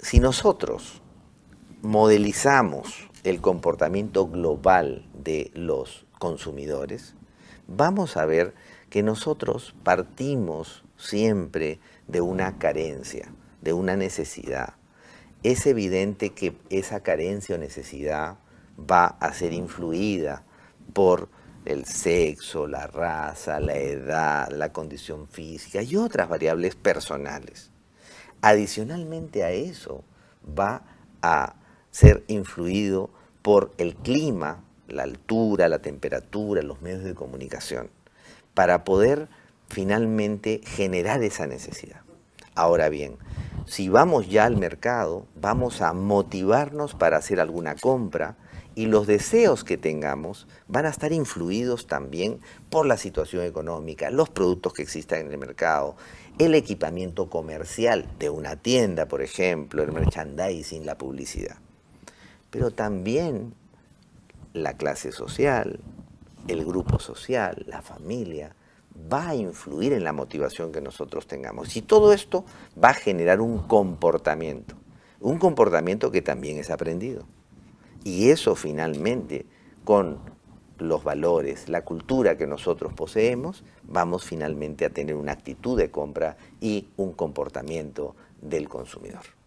si nosotros modelizamos el comportamiento global de los consumidores, vamos a ver que nosotros partimos siempre de una carencia, de una necesidad. Es evidente que esa carencia o necesidad va a ser influida por el sexo, la raza, la edad, la condición física y otras variables personales. Adicionalmente a eso, va a ser influido por el clima, la altura, la temperatura, los medios de comunicación, para poder finalmente generar esa necesidad. Ahora bien, si vamos ya al mercado, vamos a motivarnos para hacer alguna compra y los deseos que tengamos van a estar influidos también por la situación económica, los productos que existan en el mercado, el equipamiento comercial de una tienda, por ejemplo, el merchandising, la publicidad. Pero también la clase social, el grupo social, la familia, va a influir en la motivación que nosotros tengamos. Y todo esto va a generar un comportamiento, un comportamiento que también es aprendido. Y eso finalmente, con los valores, la cultura que nosotros poseemos, vamos finalmente a tener una actitud de compra y un comportamiento del consumidor.